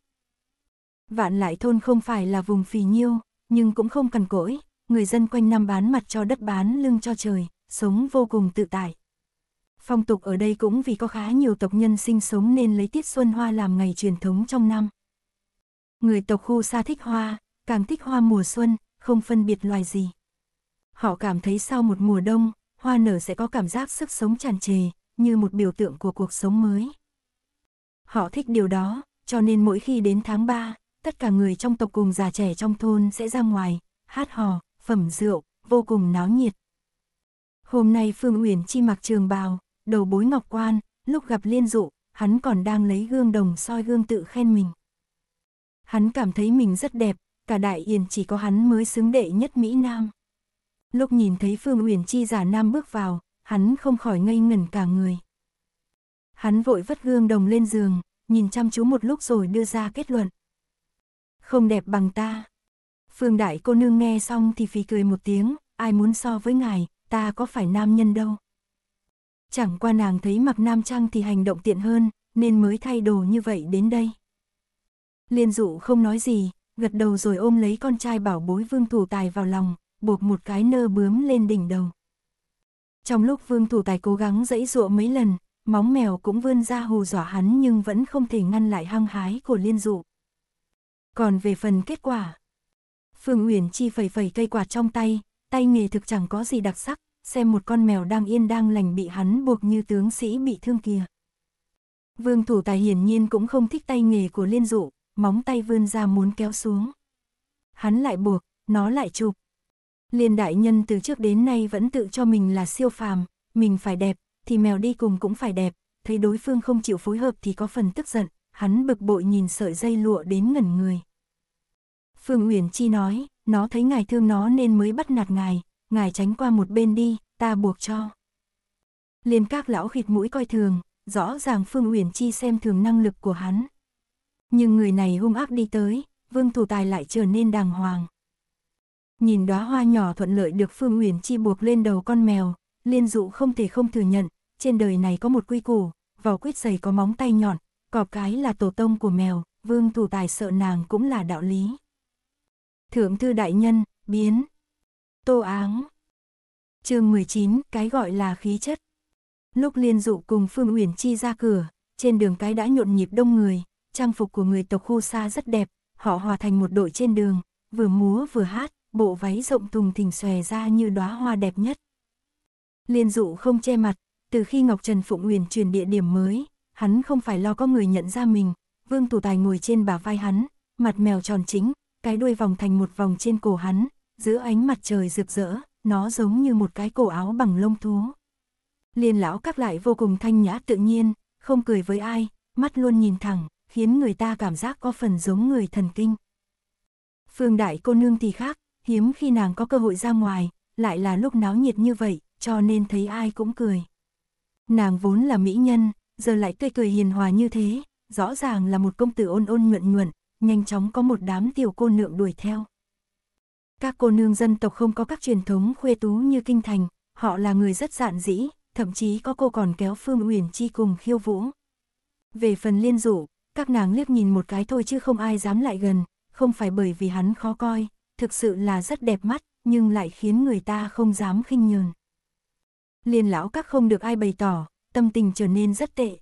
Vạn lại thôn không phải là vùng phì nhiêu, nhưng cũng không cần cỗi, người dân quanh năm bán mặt cho đất bán lưng cho trời, sống vô cùng tự tại. Phong tục ở đây cũng vì có khá nhiều tộc nhân sinh sống nên lấy tiết xuân hoa làm ngày truyền thống trong năm. Người tộc khu xa thích hoa, càng thích hoa mùa xuân, không phân biệt loài gì. Họ cảm thấy sau một mùa đông, hoa nở sẽ có cảm giác sức sống tràn trề, như một biểu tượng của cuộc sống mới. Họ thích điều đó, cho nên mỗi khi đến tháng 3, tất cả người trong tộc cùng già trẻ trong thôn sẽ ra ngoài, hát hò, phẩm rượu, vô cùng náo nhiệt. Hôm nay Phương Uyển chi mặc trường bào, đầu bối ngọc quan, lúc gặp Liên Dụ, hắn còn đang lấy gương đồng soi gương tự khen mình. Hắn cảm thấy mình rất đẹp, cả đại yên chỉ có hắn mới xứng đệ nhất Mỹ Nam. Lúc nhìn thấy Phương Uyển Chi giả nam bước vào, hắn không khỏi ngây ngẩn cả người. Hắn vội vất gương đồng lên giường, nhìn chăm chú một lúc rồi đưa ra kết luận. Không đẹp bằng ta. Phương Đại cô nương nghe xong thì phì cười một tiếng, ai muốn so với ngài, ta có phải nam nhân đâu. Chẳng qua nàng thấy mặc nam trang thì hành động tiện hơn, nên mới thay đồ như vậy đến đây. Liên dụ không nói gì, gật đầu rồi ôm lấy con trai bảo bối vương thủ tài vào lòng, buộc một cái nơ bướm lên đỉnh đầu. Trong lúc vương thủ tài cố gắng dẫy dụa mấy lần, móng mèo cũng vươn ra hù dọa hắn nhưng vẫn không thể ngăn lại hăng hái của liên dụ. Còn về phần kết quả, Phương Uyển Chi phẩy phẩy cây quạt trong tay, tay nghề thực chẳng có gì đặc sắc, xem một con mèo đang yên đang lành bị hắn buộc như tướng sĩ bị thương kia. Vương thủ tài hiển nhiên cũng không thích tay nghề của liên dụ, móng tay vươn ra muốn kéo xuống. Hắn lại buộc, nó lại chụp, Liên đại nhân từ trước đến nay vẫn tự cho mình là siêu phàm, mình phải đẹp, thì mèo đi cùng cũng phải đẹp, thấy đối phương không chịu phối hợp thì có phần tức giận, hắn bực bội nhìn sợi dây lụa đến ngẩn người. Phương Uyển Chi nói, nó thấy ngài thương nó nên mới bắt nạt ngài, ngài tránh qua một bên đi, ta buộc cho. Liên các lão khịt mũi coi thường, rõ ràng Phương Uyển Chi xem thường năng lực của hắn. Nhưng người này hung ác đi tới, Vương Thủ Tài lại trở nên đàng hoàng. Nhìn đóa hoa nhỏ thuận lợi được Phương Uyển Chi buộc lên đầu con mèo, Liên Dụ không thể không thừa nhận, trên đời này có một quy củ, vỏ quyết giày có móng tay nhọn, cọp cái là tổ tông của mèo, vương thủ tài sợ nàng cũng là đạo lý. Thượng thư đại nhân, biến. Tô áng. chương 19, cái gọi là khí chất. Lúc Liên Dụ cùng Phương Uyển Chi ra cửa, trên đường cái đã nhộn nhịp đông người, trang phục của người tộc khu xa rất đẹp, họ hòa thành một đội trên đường, vừa múa vừa hát, bộ váy rộng thùng thình xòe ra như đóa hoa đẹp nhất. Liên dụ không che mặt, từ khi Ngọc Trần Phụng Uyển truyền địa điểm mới, hắn không phải lo có người nhận ra mình, Vương Tù Tài ngồi trên bả vai hắn, mặt mèo tròn chính, cái đuôi vòng thành một vòng trên cổ hắn, giữa ánh mặt trời rực rỡ, nó giống như một cái cổ áo bằng lông thú. Liên lão các lại vô cùng thanh nhã tự nhiên, không cười với ai, mắt luôn nhìn thẳng, khiến người ta cảm giác có phần giống người thần kinh. Phương Đại cô nương thì khác, hiếm khi nàng có cơ hội ra ngoài, lại là lúc náo nhiệt như vậy, cho nên thấy ai cũng cười. Nàng vốn là mỹ nhân, giờ lại tươi cười hiền hòa như thế, rõ ràng là một công tử ôn ôn nhuận nhuận, nhanh chóng có một đám tiểu cô nượng đuổi theo. Các cô nương dân tộc không có các truyền thống khuê tú như kinh thành, họ là người rất dạn dĩ, thậm chí có cô còn kéo Phương Uyển Chi cùng khiêu vũ. Về phần liên rủ, các nàng liếc nhìn một cái thôi chứ không ai dám lại gần, không phải bởi vì hắn khó coi, thực sự là rất đẹp mắt, nhưng lại khiến người ta không dám khinh nhường. Liên lão các không được ai bày tỏ, tâm tình trở nên rất tệ.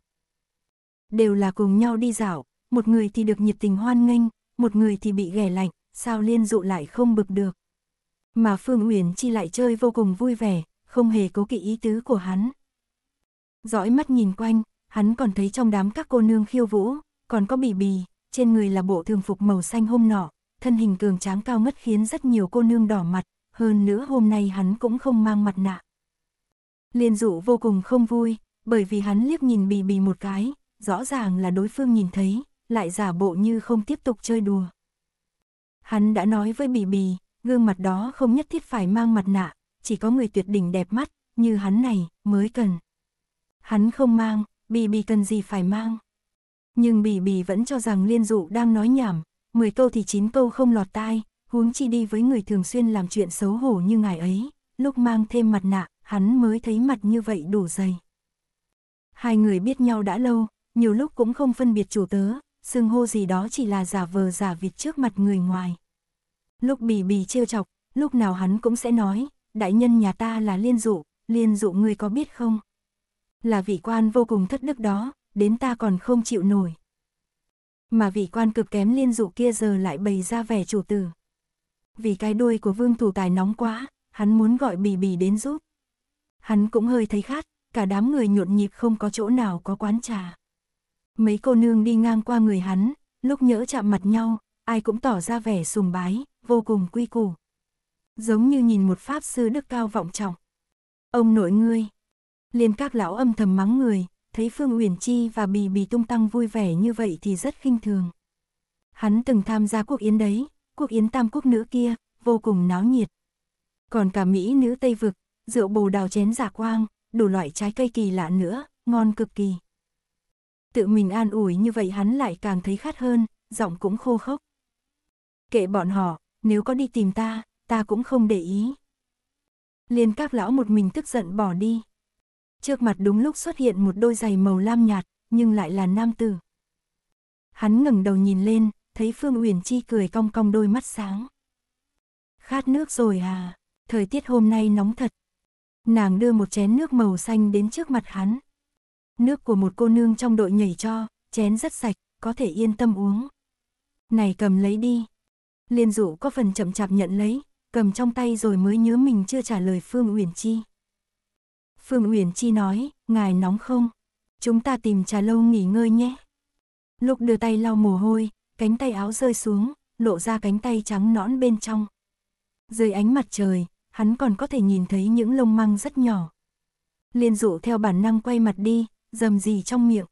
Đều là cùng nhau đi dạo, một người thì được nhiệt tình hoan nghênh, một người thì bị ghẻ lạnh, sao liên dụ lại không bực được. Mà Phương Uyển Chi lại chơi vô cùng vui vẻ, không hề cố kỵ ý tứ của hắn. Dõi mắt nhìn quanh, hắn còn thấy trong đám các cô nương khiêu vũ, còn có bì bì, trên người là bộ thường phục màu xanh hôm nọ, thân hình cường tráng cao ngất khiến rất nhiều cô nương đỏ mặt, hơn nữa hôm nay hắn cũng không mang mặt nạ. Liên dụ vô cùng không vui, bởi vì hắn liếc nhìn bì bì một cái, rõ ràng là đối phương nhìn thấy, lại giả bộ như không tiếp tục chơi đùa. Hắn đã nói với bì bì, gương mặt đó không nhất thiết phải mang mặt nạ, chỉ có người tuyệt đỉnh đẹp mắt, như hắn này, mới cần. Hắn không mang, bì bì cần gì phải mang. Nhưng bì bì vẫn cho rằng liên dụ đang nói nhảm, 10 câu thì 9 câu không lọt tai, huống chi đi với người thường xuyên làm chuyện xấu hổ như ngài ấy, lúc mang thêm mặt nạ, hắn mới thấy mặt như vậy đủ dày. Hai người biết nhau đã lâu, nhiều lúc cũng không phân biệt chủ tớ, xưng hô gì đó chỉ là giả vờ giả vịt trước mặt người ngoài. Lúc bì bì trêu chọc, lúc nào hắn cũng sẽ nói, đại nhân nhà ta là liên dụ, liên dụ người có biết không? Là vị quan vô cùng thất đức đó, đến ta còn không chịu nổi. Mà vị quan cực kém liên dụ kia giờ lại bày ra vẻ chủ tử. Vì cái đuôi của vương thủ tài nóng quá, hắn muốn gọi bì bì đến giúp. Hắn cũng hơi thấy khát, cả đám người nhộn nhịp không có chỗ nào có quán trà. Mấy cô nương đi ngang qua người hắn, lúc nhỡ chạm mặt nhau, ai cũng tỏ ra vẻ sùng bái, vô cùng quy củ. Giống như nhìn một pháp sư đức cao vọng trọng. Ông nội ngươi. Liên các lão âm thầm mắng người, thấy Phương Uyển Chi và Bì Bì tung tăng vui vẻ như vậy thì rất khinh thường. Hắn từng tham gia cuộc yến đấy, cuộc yến tam quốc nữ kia, vô cùng náo nhiệt. Còn cả Mỹ nữ Tây Vực, rượu bồ đào chén giả quang, đủ loại trái cây kỳ lạ nữa, ngon cực kỳ. Tự mình an ủi như vậy hắn lại càng thấy khát hơn, giọng cũng khô khốc. Kệ bọn họ, nếu có đi tìm ta, ta cũng không để ý. Liên các lão một mình tức giận bỏ đi. Trước mặt đúng lúc xuất hiện một đôi giày màu lam nhạt, nhưng lại là nam tử. Hắn ngẩng đầu nhìn lên, thấy Phương Uyển Chi cười cong cong đôi mắt sáng. Khát nước rồi à, thời tiết hôm nay nóng thật. Nàng đưa một chén nước màu xanh đến trước mặt hắn. Nước của một cô nương trong đội nhảy cho, chén rất sạch, có thể yên tâm uống. Này cầm lấy đi. Liên dụ có phần chậm chạp nhận lấy, cầm trong tay rồi mới nhớ mình chưa trả lời Phương Uyển Chi. Phương Uyển Chi nói, ngài nóng không? Chúng ta tìm trà lâu nghỉ ngơi nhé. Lục đưa tay lau mồ hôi, cánh tay áo rơi xuống, lộ ra cánh tay trắng nõn bên trong. Dưới ánh mặt trời, hắn còn có thể nhìn thấy những lông măng rất nhỏ. Liên dụ theo bản năng quay mặt đi, dầm gì trong miệng.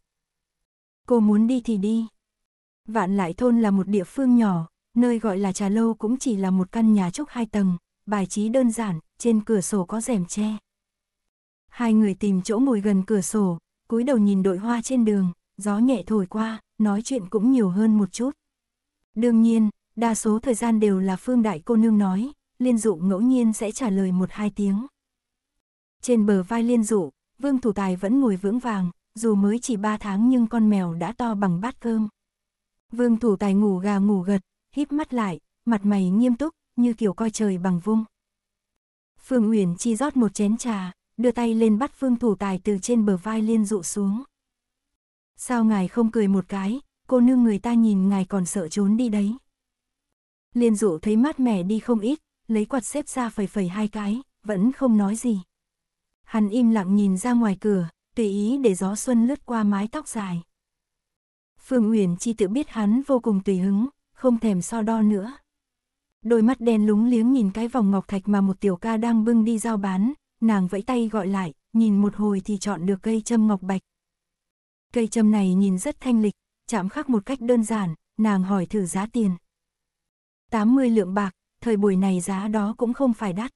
Cô muốn đi thì đi. Vạn lại thôn là một địa phương nhỏ, nơi gọi là trà lâu cũng chỉ là một căn nhà trúc hai tầng, bài trí đơn giản, trên cửa sổ có rèm tre. Hai người tìm chỗ ngồi gần cửa sổ, cúi đầu nhìn đội hoa trên đường, gió nhẹ thổi qua, nói chuyện cũng nhiều hơn một chút. Đương nhiên, đa số thời gian đều là Phương Đại cô nương nói, Liên Dụ ngẫu nhiên sẽ trả lời một hai tiếng. Trên bờ vai Liên Dụ, Vương Thủ Tài vẫn ngồi vững vàng, dù mới chỉ ba tháng nhưng con mèo đã to bằng bát cơm. Vương Thủ Tài ngủ gà ngủ gật, híp mắt lại, mặt mày nghiêm túc, như kiểu coi trời bằng vung. Phương Uyển chi rót một chén trà, đưa tay lên bắt Phương Thủ Tài từ trên bờ vai Liên dụ xuống. Sao ngài không cười một cái, cô nương người ta nhìn ngài còn sợ trốn đi đấy. Liên dụ thấy mát mẻ đi không ít, lấy quạt xếp ra phẩy phẩy hai cái, vẫn không nói gì. Hắn im lặng nhìn ra ngoài cửa, tùy ý để gió xuân lướt qua mái tóc dài. Phương Uyển Chi tự biết hắn vô cùng tùy hứng, không thèm so đo nữa. Đôi mắt đen lúng liếng nhìn cái vòng ngọc thạch mà một tiểu ca đang bưng đi giao bán, nàng vẫy tay gọi lại, nhìn một hồi thì chọn được cây châm ngọc bạch. Cây châm này nhìn rất thanh lịch, chạm khắc một cách đơn giản, nàng hỏi thử giá tiền. 80 lượng bạc, thời buổi này giá đó cũng không phải đắt.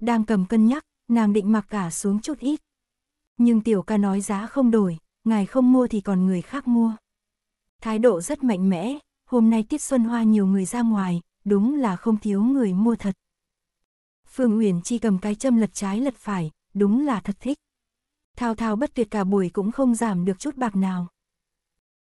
Đang cầm cân nhắc, nàng định mặc cả xuống chút ít. Nhưng tiểu ca nói giá không đổi, ngài không mua thì còn người khác mua. Thái độ rất mạnh mẽ, hôm nay tiết xuân hoa nhiều người ra ngoài, đúng là không thiếu người mua thật. Phương Uyển Chi cầm cái châm lật trái lật phải, đúng là thật thích. Thao thao bất tuyệt cả buổi cũng không giảm được chút bạc nào.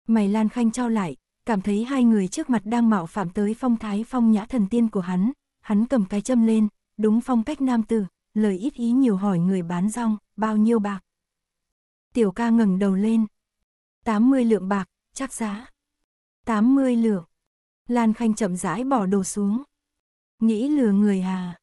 Mày Lan Khanh trao lại, cảm thấy hai người trước mặt đang mạo phạm tới phong thái phong nhã thần tiên của hắn, hắn cầm cái châm lên, đúng phong cách nam tử, lời ít ý nhiều hỏi người bán rong, bao nhiêu bạc. Tiểu ca ngẩng đầu lên. 80 lượng bạc, chắc giá. 80 lượng. Lan Khanh chậm rãi bỏ đồ xuống. Nghĩ lừa người hà.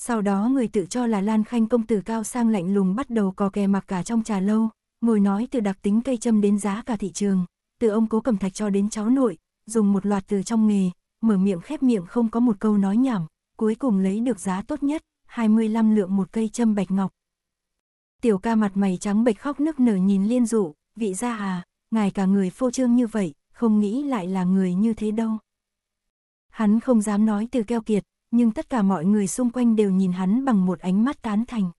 Sau đó người tự cho là Lan Khanh công tử cao sang lạnh lùng bắt đầu cò kè mặc cả trong trà lâu, ngồi nói từ đặc tính cây châm đến giá cả thị trường, từ ông cố cầm thạch cho đến cháu nội, dùng một loạt từ trong nghề, mở miệng khép miệng không có một câu nói nhảm, cuối cùng lấy được giá tốt nhất, 25 lượng một cây châm bạch ngọc. Tiểu ca mặt mày trắng bệch khóc nức nở nhìn liên dụ, vị gia à, ngài cả người phô trương như vậy, không nghĩ lại là người như thế đâu. Hắn không dám nói từ keo kiệt, nhưng tất cả mọi người xung quanh đều nhìn hắn bằng một ánh mắt tán thành.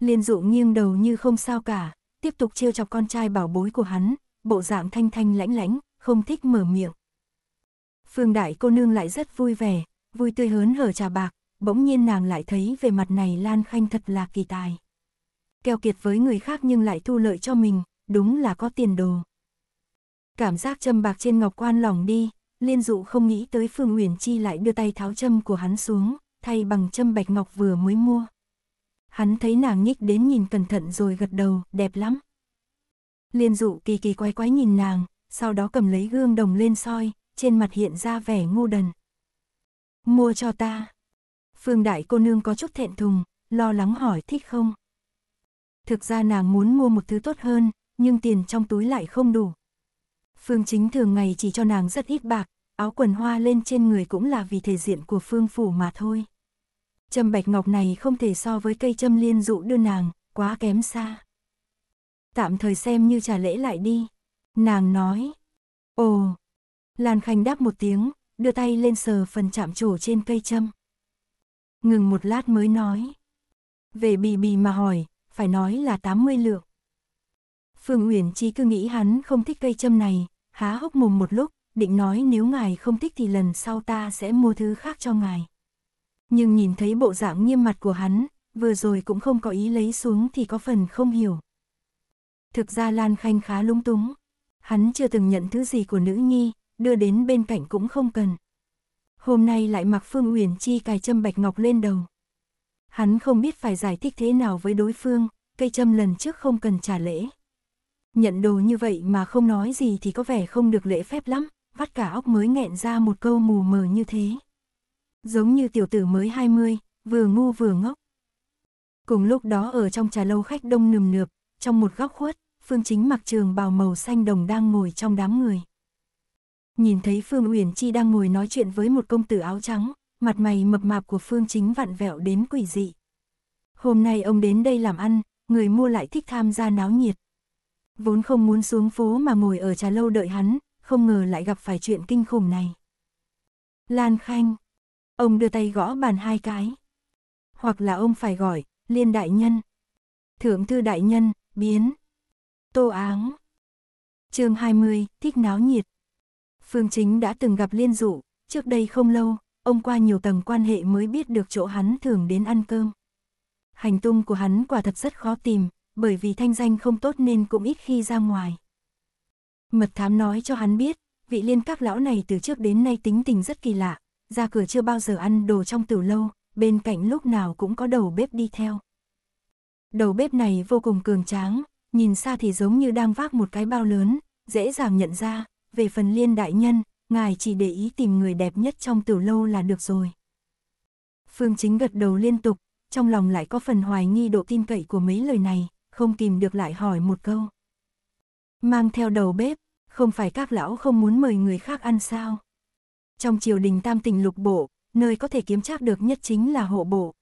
Liên dụ nghiêng đầu như không sao cả, tiếp tục trêu chọc con trai bảo bối của hắn, bộ dạng thanh thanh lãnh lãnh, không thích mở miệng. Phương đại cô nương lại rất vui vẻ, vui tươi hớn hở trà bạc, bỗng nhiên nàng lại thấy về mặt này Lan Khanh thật là kỳ tài. Keo kiệt với người khác nhưng lại thu lợi cho mình, đúng là có tiền đồ. Cảm giác châm bạc trên ngọc quan lỏng đi, Liên dụ không nghĩ tới Phương Uyển Chi lại đưa tay tháo châm của hắn xuống, thay bằng châm bạch ngọc vừa mới mua. Hắn thấy nàng nhích đến nhìn cẩn thận rồi gật đầu, đẹp lắm. Liên dụ kỳ kỳ quái quái nhìn nàng, sau đó cầm lấy gương đồng lên soi, trên mặt hiện ra vẻ ngu đần. Mua cho ta. Phương đại cô nương có chút thẹn thùng, lo lắng hỏi thích không. Thực ra nàng muốn mua một thứ tốt hơn, nhưng tiền trong túi lại không đủ, Phương Chính thường ngày chỉ cho nàng rất ít bạc, áo quần hoa lên trên người cũng là vì thể diện của Phương Phủ mà thôi. Châm bạch ngọc này không thể so với cây châm liên dụ đưa nàng, quá kém xa. Tạm thời xem như trả lễ lại đi. Nàng nói. Ồ. Lan Khanh đáp một tiếng, đưa tay lên sờ phần chạm trổ trên cây châm. Ngừng một lát mới nói. Về bì bì mà hỏi, phải nói là 80 lượng. Phương Uyển Chi cứ nghĩ hắn không thích cây châm này, há hốc mồm một lúc, định nói nếu ngài không thích thì lần sau ta sẽ mua thứ khác cho ngài. Nhưng nhìn thấy bộ dạng nghiêm mặt của hắn, vừa rồi cũng không có ý lấy xuống thì có phần không hiểu. Thực ra Lan Khanh khá lung túng, hắn chưa từng nhận thứ gì của nữ nhi, đưa đến bên cạnh cũng không cần. Hôm nay lại mặc Phương Uyển Chi cài châm bạch ngọc lên đầu. Hắn không biết phải giải thích thế nào với đối phương, cây châm lần trước không cần trả lễ nhận đồ như vậy mà không nói gì thì có vẻ không được lễ phép lắm, vắt cả óc mới nghẹn ra một câu mù mờ như thế. Giống như tiểu tử mới 20, vừa ngu vừa ngốc. Cùng lúc đó ở trong trà lâu khách đông nườm nượp, trong một góc khuất, Phương Chính mặc trường bào màu xanh đồng đang ngồi trong đám người. Nhìn thấy Phương Uyển Chi đang ngồi nói chuyện với một công tử áo trắng, mặt mày mập mạp của Phương Chính vặn vẹo đến quỷ dị. Hôm nay ông đến đây làm ăn, người mua lại thích tham gia náo nhiệt. Vốn không muốn xuống phố mà ngồi ở trà lâu đợi hắn, không ngờ lại gặp phải chuyện kinh khủng này. Lan Khanh. Ông đưa tay gõ bàn hai cái. Hoặc là ông phải gọi, liên đại nhân. Thượng thư đại nhân, biến. Tô áng. chương 20, thích náo nhiệt. Phương Chính đã từng gặp Liên Dụ, trước đây không lâu, ông qua nhiều tầng quan hệ mới biết được chỗ hắn thường đến ăn cơm. Hành tung của hắn quả thật rất khó tìm, bởi vì thanh danh không tốt nên cũng ít khi ra ngoài. Mật thám nói cho hắn biết, vị liên các lão này từ trước đến nay tính tình rất kỳ lạ, ra cửa chưa bao giờ ăn đồ trong tử lâu, bên cạnh lúc nào cũng có đầu bếp đi theo. Đầu bếp này vô cùng cường tráng, nhìn xa thì giống như đang vác một cái bao lớn, dễ dàng nhận ra, về phần liên đại nhân, ngài chỉ để ý tìm người đẹp nhất trong tử lâu là được rồi. Phương Chính gật đầu liên tục, trong lòng lại có phần hoài nghi độ tin cậy của mấy lời này, không tìm được lại hỏi một câu. Mang theo đầu bếp, không phải các lão không muốn mời người khác ăn sao? Trong triều đình tam tình lục bộ, nơi có thể kiếm chắc được nhất chính là hộ bộ.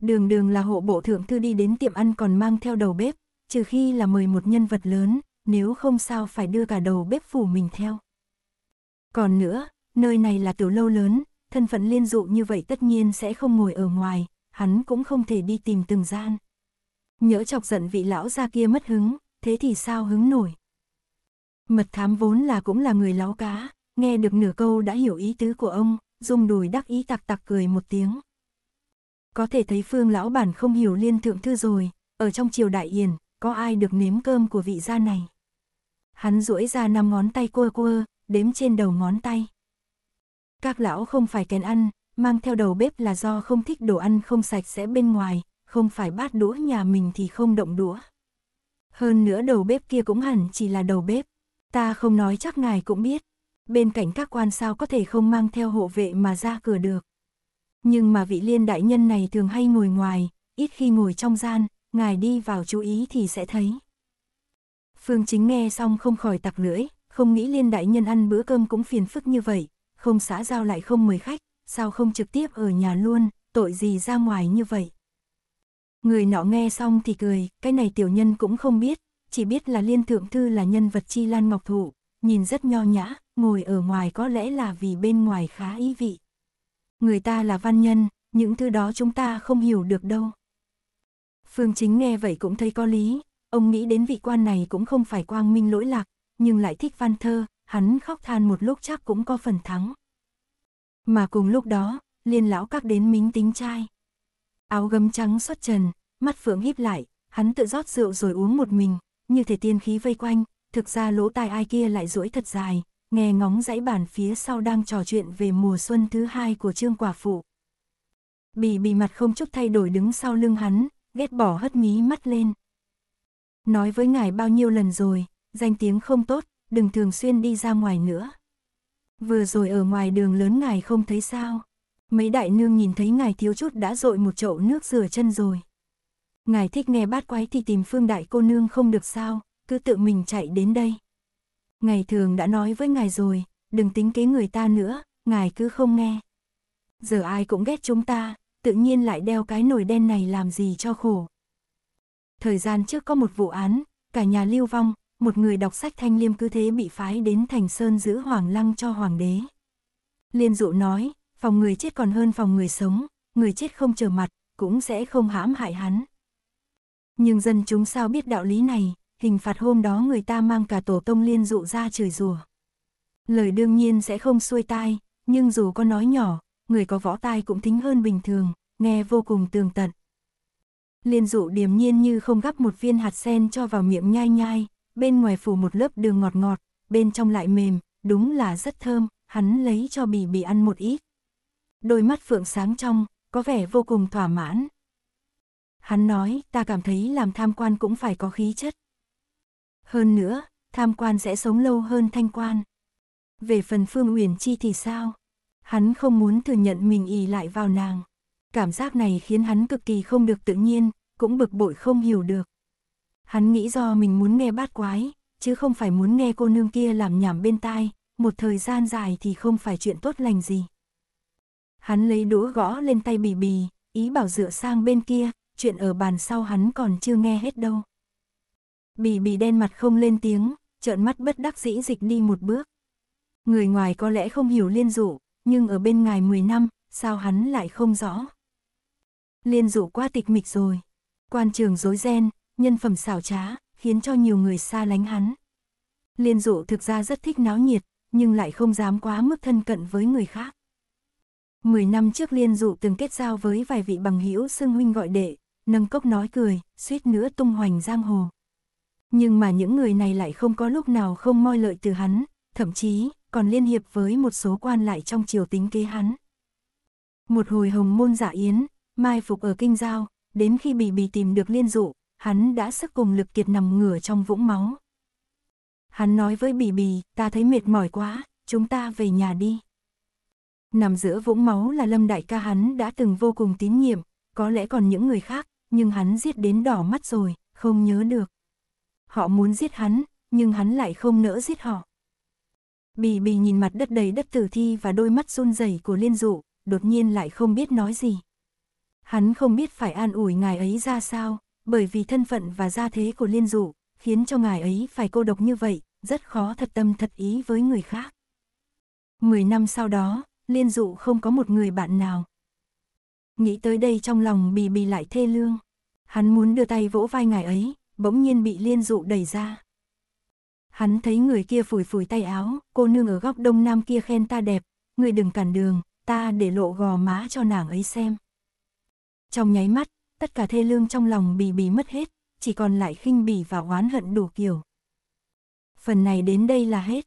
Đường đường là hộ bộ thượng thư đi đến tiệm ăn còn mang theo đầu bếp, trừ khi là mời một nhân vật lớn, nếu không sao phải đưa cả đầu bếp phủ mình theo. Còn nữa, nơi này là tiểu lâu lớn, thân phận liên dụ như vậy tất nhiên sẽ không ngồi ở ngoài, hắn cũng không thể đi tìm từng gian nhỡ chọc giận vị lão gia kia mất hứng, thế thì sao hứng nổi. Mật thám vốn là cũng là người láo cá, nghe được nửa câu đã hiểu ý tứ của ông, dùng đùi đắc ý tặc tặc cười một tiếng. Có thể thấy phương lão bản không hiểu liên thượng thư rồi, ở trong triều đại yền, có ai được nếm cơm của vị gia này. Hắn duỗi ra năm ngón tay cua cua, đếm trên đầu ngón tay. Các lão không phải kén ăn, mang theo đầu bếp là do không thích đồ ăn không sạch sẽ bên ngoài, không phải bát đũa nhà mình thì không động đũa. Hơn nữa đầu bếp kia cũng hẳn chỉ là đầu bếp. Ta không nói chắc ngài cũng biết. Bên cạnh các quan sao có thể không mang theo hộ vệ mà ra cửa được. Nhưng mà vị liên đại nhân này thường hay ngồi ngoài, ít khi ngồi trong gian, ngài đi vào chú ý thì sẽ thấy. Phương Chính nghe xong không khỏi tặc lưỡi, không nghĩ liên đại nhân ăn bữa cơm cũng phiền phức như vậy, không xã giao lại không mời khách, sao không trực tiếp ở nhà luôn, tội gì ra ngoài như vậy. Người nọ nghe xong thì cười, cái này tiểu nhân cũng không biết, chỉ biết là liên thượng thư là nhân vật chi lan ngọc thụ, nhìn rất nho nhã, ngồi ở ngoài có lẽ là vì bên ngoài khá ý vị. Người ta là văn nhân, những thứ đó chúng ta không hiểu được đâu. Phương Chính nghe vậy cũng thấy có lý, ông nghĩ đến vị quan này cũng không phải quang minh lỗi lạc, nhưng lại thích văn thơ, hắn khóc than một lúc chắc cũng có phần thắng. Mà cùng lúc đó, liên lão các đến mính tính trai áo gấm trắng xuất trần, mắt phượng híp lại, hắn tự rót rượu rồi uống một mình, như thể tiên khí vây quanh, thực ra lỗ tai ai kia lại duỗi thật dài, nghe ngóng dãy bản phía sau đang trò chuyện về mùa xuân thứ hai của Trương Quả Phụ. Bì bì mặt không chút thay đổi đứng sau lưng hắn, ghét bỏ hất mí mắt lên. Nói với ngài bao nhiêu lần rồi, danh tiếng không tốt, đừng thường xuyên đi ra ngoài nữa. Vừa rồi ở ngoài đường lớn ngài không thấy sao mấy đại nương nhìn thấy ngài thiếu chút đã dội một chậu nước rửa chân rồi. Ngài thích nghe bát quái thì tìm phương đại cô nương không được sao, cứ tự mình chạy đến đây. ngài thường đã nói với ngài rồi, đừng tính kế người ta nữa, ngài cứ không nghe. Giờ ai cũng ghét chúng ta, tự nhiên lại đeo cái nồi đen này làm gì cho khổ. Thời gian trước có một vụ án, cả nhà lưu vong, một người đọc sách thanh liêm cứ thế bị phái đến thành sơn giữ hoàng lăng cho hoàng đế. Liên dụ nói, phòng người chết còn hơn phòng người sống, người chết không chờ mặt, cũng sẽ không hãm hại hắn. Nhưng dân chúng sao biết đạo lý này, hình phạt hôm đó người ta mang cả tổ tông liên dụ ra chửi rủa. Lời đương nhiên sẽ không xuôi tai, nhưng dù có nói nhỏ, người có võ tai cũng thính hơn bình thường, nghe vô cùng tường tận. Liên dụ điềm nhiên như không gắp một viên hạt sen cho vào miệng nhai nhai, bên ngoài phủ một lớp đường ngọt ngọt, bên trong lại mềm, đúng là rất thơm, hắn lấy cho bì bì ăn một ít đôi mắt phượng sáng trong, có vẻ vô cùng thỏa mãn. Hắn nói, ta cảm thấy làm tham quan cũng phải có khí chất. Hơn nữa, tham quan sẽ sống lâu hơn thanh quan. Về phần Phương Uyển Chi thì sao? Hắn không muốn thừa nhận mình ì lại vào nàng. Cảm giác này khiến hắn cực kỳ không được tự nhiên, cũng bực bội không hiểu được. Hắn nghĩ do mình muốn nghe bát quái, chứ không phải muốn nghe cô nương kia làm nhảm bên tai, một thời gian dài thì không phải chuyện tốt lành gì. Hắn lấy đũa gõ lên tay bì bì, ý bảo dựa sang bên kia, chuyện ở bàn sau hắn còn chưa nghe hết đâu. Bì bì đen mặt không lên tiếng, trợn mắt bất đắc dĩ dịch đi một bước. Người ngoài có lẽ không hiểu liên dụ, nhưng ở bên ngài 10 năm, sao hắn lại không rõ. Liên dụ qua tịch mịch rồi. Quan trường dối ren, nhân phẩm xảo trá, khiến cho nhiều người xa lánh hắn. Liên dụ thực ra rất thích náo nhiệt, nhưng lại không dám quá mức thân cận với người khác. 10 năm trước liên dụ từng kết giao với vài vị bằng hữu xưng huynh gọi đệ, nâng cốc nói cười, suýt nữa tung hoành giang hồ. Nhưng mà những người này lại không có lúc nào không moi lợi từ hắn, thậm chí còn liên hiệp với một số quan lại trong triều tính kế hắn. Một hồi hồng môn giả dạ yến, mai phục ở kinh giao, đến khi bị bị tìm được liên dụ, hắn đã sức cùng lực kiệt nằm ngửa trong vũng máu. Hắn nói với bì bì, ta thấy mệt mỏi quá, chúng ta về nhà đi. Nằm giữa vũng máu là Lâm đại ca hắn đã từng vô cùng tín nhiệm, có lẽ còn những người khác, nhưng hắn giết đến đỏ mắt rồi, không nhớ được. Họ muốn giết hắn, nhưng hắn lại không nỡ giết họ. Bì bì nhìn mặt đất đầy đất tử thi và đôi mắt run rẩy của liên dụ, đột nhiên lại không biết nói gì. Hắn không biết phải an ủi ngài ấy ra sao, bởi vì thân phận và gia thế của liên dụ, khiến cho ngài ấy phải cô độc như vậy, rất khó thật tâm thật ý với người khác. Mười năm sau đó, liên dụ không có một người bạn nào. Nghĩ tới đây trong lòng bì bì lại thê lương. Hắn muốn đưa tay vỗ vai ngài ấy, bỗng nhiên bị liên dụ đẩy ra. Hắn thấy người kia phủi phủi tay áo, cô nương ở góc đông nam kia khen ta đẹp, người đừng cản đường, ta để lộ gò má cho nàng ấy xem. Trong nháy mắt, tất cả thê lương trong lòng bì bì mất hết, chỉ còn lại khinh bỉ và oán hận đủ kiểu. Phần này đến đây là hết.